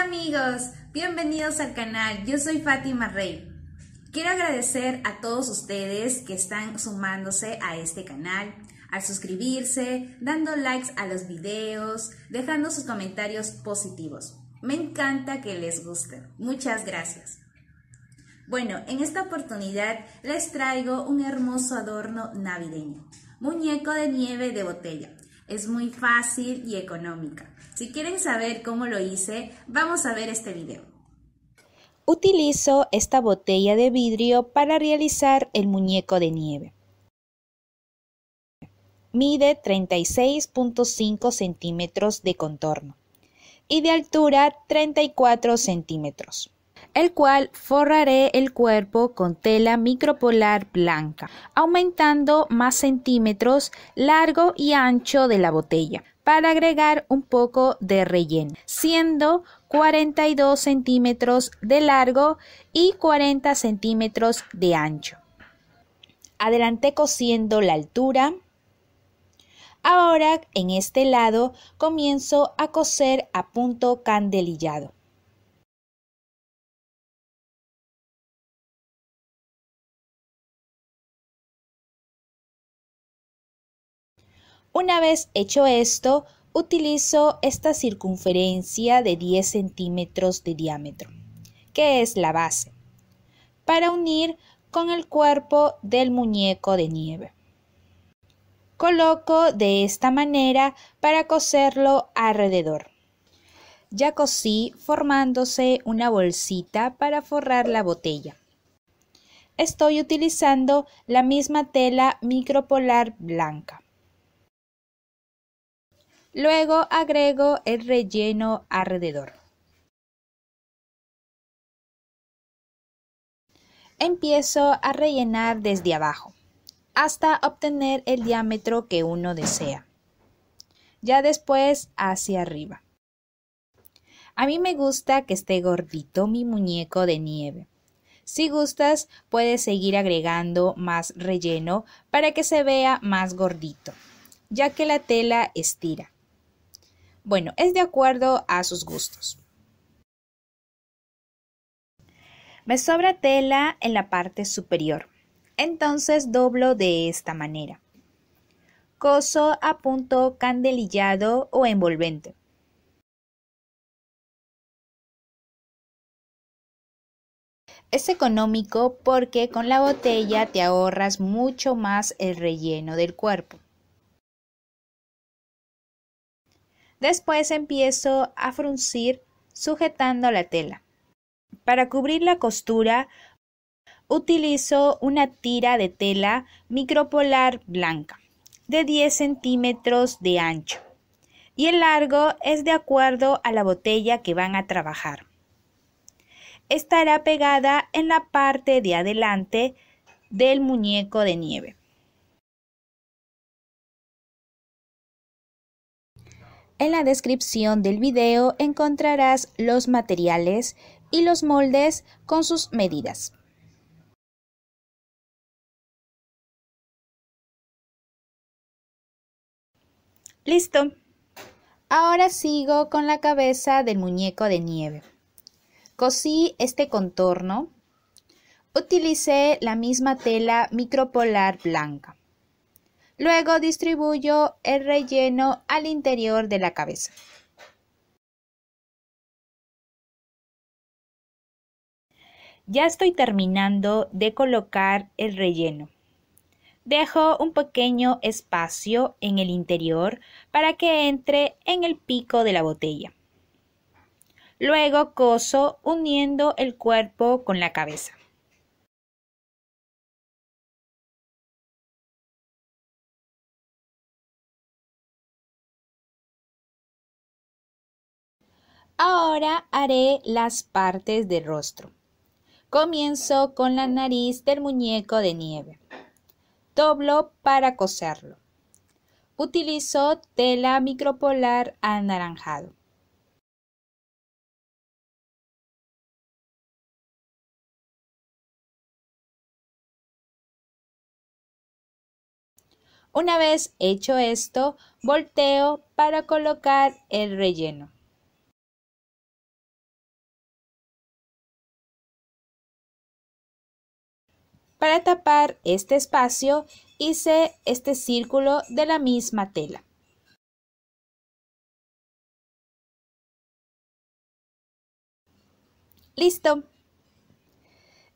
Hola amigos, bienvenidos al canal. Yo soy Fátima Rey. Quiero agradecer a todos ustedes que están sumándose a este canal, al suscribirse, dando likes a los videos, dejando sus comentarios positivos. Me encanta que les guste. Muchas gracias. Bueno, en esta oportunidad les traigo un hermoso adorno navideño, muñeco de nieve de botella es muy fácil y económica. Si quieren saber cómo lo hice, vamos a ver este video. Utilizo esta botella de vidrio para realizar el muñeco de nieve. Mide 36.5 centímetros de contorno y de altura 34 centímetros el cual forraré el cuerpo con tela micropolar blanca, aumentando más centímetros largo y ancho de la botella para agregar un poco de relleno, siendo 42 centímetros de largo y 40 centímetros de ancho. Adelante cosiendo la altura. Ahora en este lado comienzo a coser a punto candelillado. Una vez hecho esto, utilizo esta circunferencia de 10 centímetros de diámetro, que es la base, para unir con el cuerpo del muñeco de nieve. Coloco de esta manera para coserlo alrededor. Ya cosí formándose una bolsita para forrar la botella. Estoy utilizando la misma tela micropolar blanca. Luego agrego el relleno alrededor. Empiezo a rellenar desde abajo hasta obtener el diámetro que uno desea. Ya después hacia arriba. A mí me gusta que esté gordito mi muñeco de nieve. Si gustas, puedes seguir agregando más relleno para que se vea más gordito, ya que la tela estira. Bueno, es de acuerdo a sus gustos. Me sobra tela en la parte superior, entonces doblo de esta manera. Coso a punto candelillado o envolvente. Es económico porque con la botella te ahorras mucho más el relleno del cuerpo. Después empiezo a fruncir sujetando la tela. Para cubrir la costura utilizo una tira de tela micropolar blanca de 10 centímetros de ancho y el largo es de acuerdo a la botella que van a trabajar. Estará pegada en la parte de adelante del muñeco de nieve. En la descripción del video encontrarás los materiales y los moldes con sus medidas. Listo. Ahora sigo con la cabeza del muñeco de nieve. Cosí este contorno. Utilicé la misma tela micropolar blanca. Luego distribuyo el relleno al interior de la cabeza. Ya estoy terminando de colocar el relleno. Dejo un pequeño espacio en el interior para que entre en el pico de la botella. Luego coso uniendo el cuerpo con la cabeza. Ahora haré las partes del rostro. Comienzo con la nariz del muñeco de nieve. Doblo para coserlo. Utilizo tela micropolar anaranjado. Una vez hecho esto, volteo para colocar el relleno. para tapar este espacio hice este círculo de la misma tela. Listo.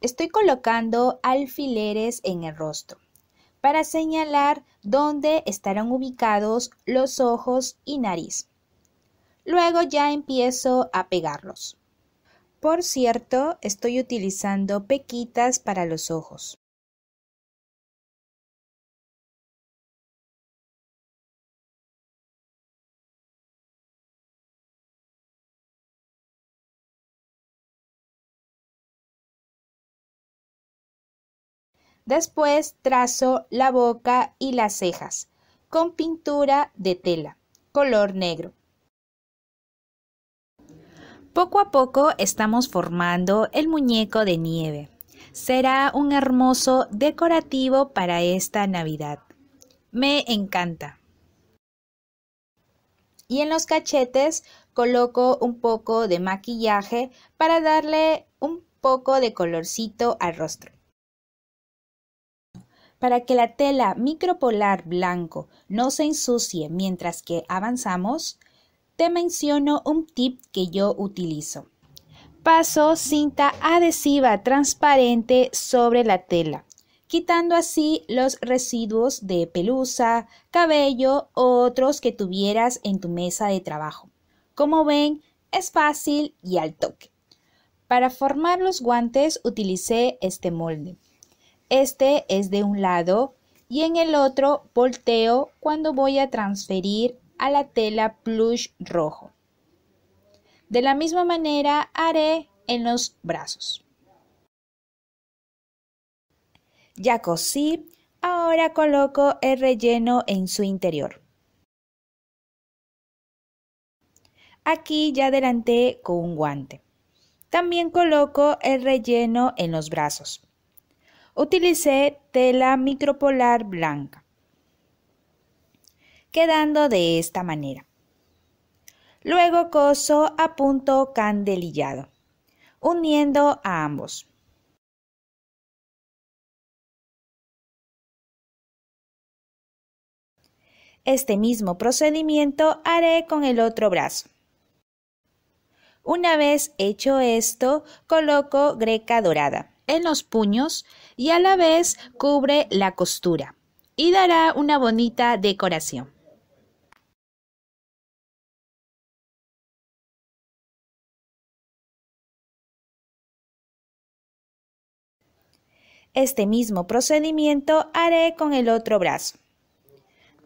Estoy colocando alfileres en el rostro para señalar dónde estarán ubicados los ojos y nariz. Luego ya empiezo a pegarlos. Por cierto, estoy utilizando pequitas para los ojos. Después trazo la boca y las cejas con pintura de tela, color negro. Poco a poco estamos formando el muñeco de nieve. Será un hermoso decorativo para esta Navidad. Me encanta. Y en los cachetes coloco un poco de maquillaje para darle un poco de colorcito al rostro. Para que la tela micropolar blanco no se ensucie mientras que avanzamos, te menciono un tip que yo utilizo. Paso cinta adhesiva transparente sobre la tela, quitando así los residuos de pelusa, cabello o otros que tuvieras en tu mesa de trabajo. Como ven, es fácil y al toque. Para formar los guantes utilicé este molde. Este es de un lado y en el otro volteo cuando voy a transferir a la tela plush rojo. De la misma manera haré en los brazos. Ya cosí, ahora coloco el relleno en su interior. Aquí ya adelanté con un guante. También coloco el relleno en los brazos. Utilicé tela micropolar blanca quedando de esta manera. Luego coso a punto candelillado, uniendo a ambos. Este mismo procedimiento haré con el otro brazo. Una vez hecho esto, coloco greca dorada en los puños y a la vez cubre la costura y dará una bonita decoración. Este mismo procedimiento haré con el otro brazo.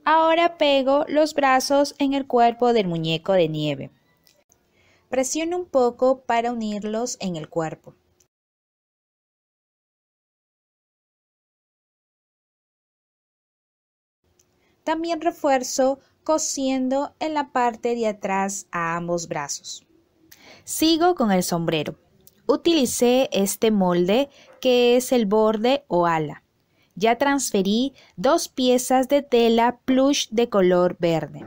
Ahora pego los brazos en el cuerpo del muñeco de nieve. Presiono un poco para unirlos en el cuerpo. También refuerzo cosiendo en la parte de atrás a ambos brazos. Sigo con el sombrero. Utilicé este molde que es el borde o ala. Ya transferí dos piezas de tela plush de color verde,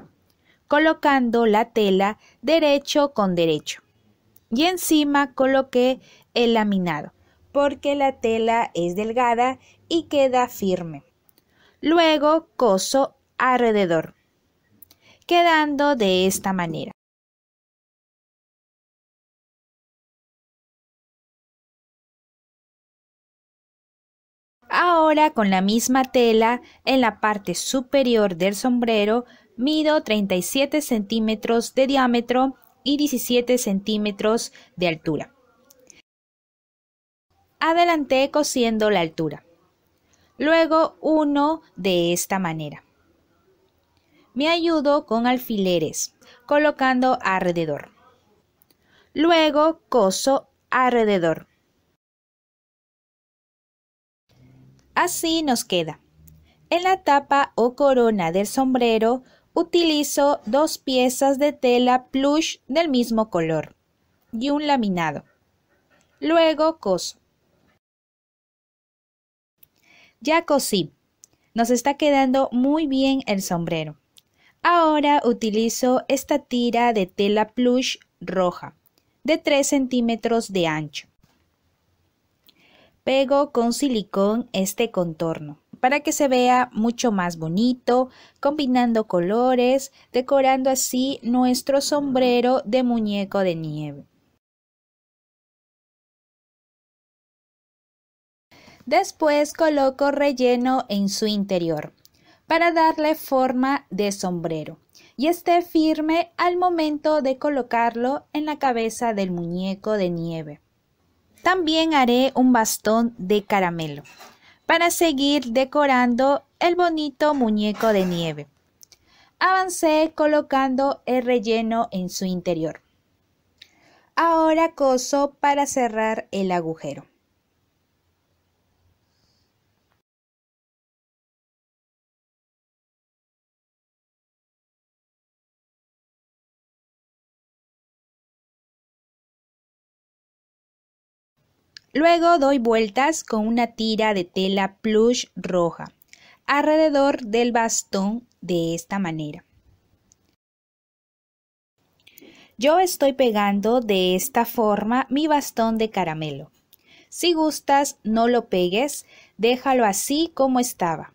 colocando la tela derecho con derecho. Y encima coloqué el laminado, porque la tela es delgada y queda firme. Luego coso alrededor, quedando de esta manera. Ahora con la misma tela en la parte superior del sombrero mido 37 centímetros de diámetro y 17 centímetros de altura. Adelanté cosiendo la altura. Luego uno de esta manera. Me ayudo con alfileres, colocando alrededor. Luego coso alrededor. Así nos queda. En la tapa o corona del sombrero utilizo dos piezas de tela plush del mismo color y un laminado. Luego coso. Ya cosí. Nos está quedando muy bien el sombrero. Ahora utilizo esta tira de tela plush roja de 3 centímetros de ancho pego con silicón este contorno para que se vea mucho más bonito, combinando colores, decorando así nuestro sombrero de muñeco de nieve. Después coloco relleno en su interior para darle forma de sombrero y esté firme al momento de colocarlo en la cabeza del muñeco de nieve. También haré un bastón de caramelo para seguir decorando el bonito muñeco de nieve. Avancé colocando el relleno en su interior. Ahora coso para cerrar el agujero. Luego doy vueltas con una tira de tela plush roja alrededor del bastón de esta manera. Yo estoy pegando de esta forma mi bastón de caramelo. Si gustas, no lo pegues, déjalo así como estaba.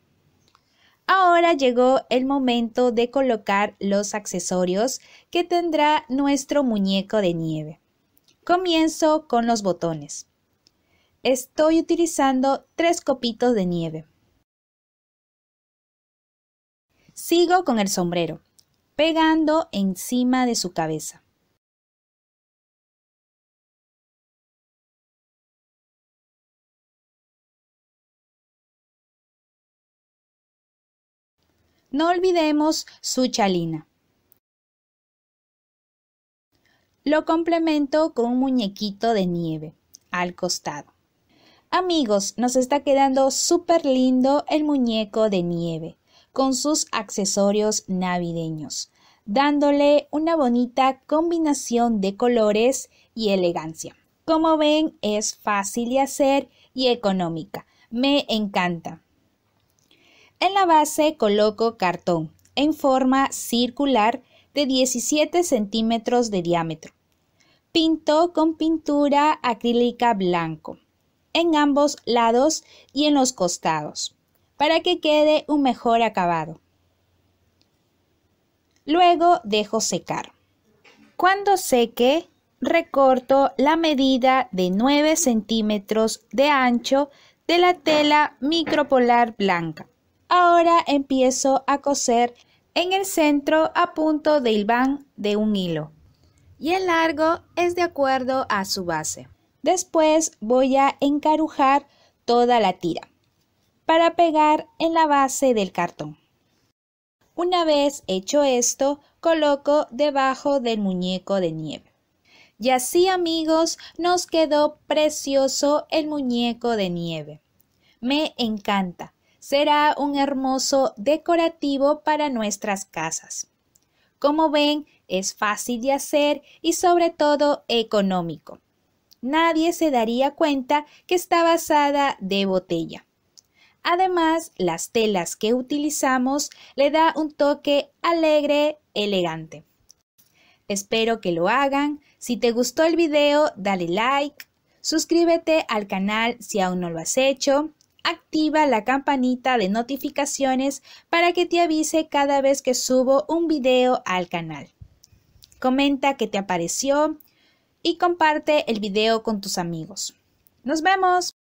Ahora llegó el momento de colocar los accesorios que tendrá nuestro muñeco de nieve. Comienzo con los botones. Estoy utilizando tres copitos de nieve. Sigo con el sombrero, pegando encima de su cabeza. No olvidemos su chalina. Lo complemento con un muñequito de nieve al costado. Amigos, nos está quedando súper lindo el muñeco de nieve con sus accesorios navideños, dándole una bonita combinación de colores y elegancia. Como ven, es fácil de hacer y económica. Me encanta. En la base coloco cartón en forma circular de 17 centímetros de diámetro. Pinto con pintura acrílica blanco en ambos lados y en los costados, para que quede un mejor acabado. Luego dejo secar. Cuando seque, recorto la medida de 9 centímetros de ancho de la tela micropolar blanca. Ahora empiezo a coser en el centro a punto de hilván de un hilo y el largo es de acuerdo a su base. Después voy a encarujar toda la tira para pegar en la base del cartón. Una vez hecho esto, coloco debajo del muñeco de nieve. Y así amigos nos quedó precioso el muñeco de nieve. Me encanta. Será un hermoso decorativo para nuestras casas. Como ven, es fácil de hacer y sobre todo económico nadie se daría cuenta que está basada de botella. Además, las telas que utilizamos le da un toque alegre, elegante. Espero que lo hagan. Si te gustó el video, dale like, suscríbete al canal si aún no lo has hecho, activa la campanita de notificaciones para que te avise cada vez que subo un video al canal. Comenta qué te apareció, y comparte el video con tus amigos. ¡Nos vemos!